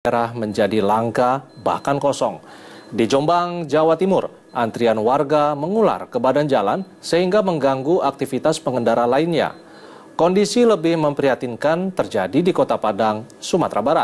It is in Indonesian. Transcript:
daerah menjadi langka bahkan kosong. Di Jombang, Jawa Timur, antrian warga mengular ke badan jalan sehingga mengganggu aktivitas pengendara lainnya. Kondisi lebih memprihatinkan terjadi di Kota Padang, Sumatera Barat.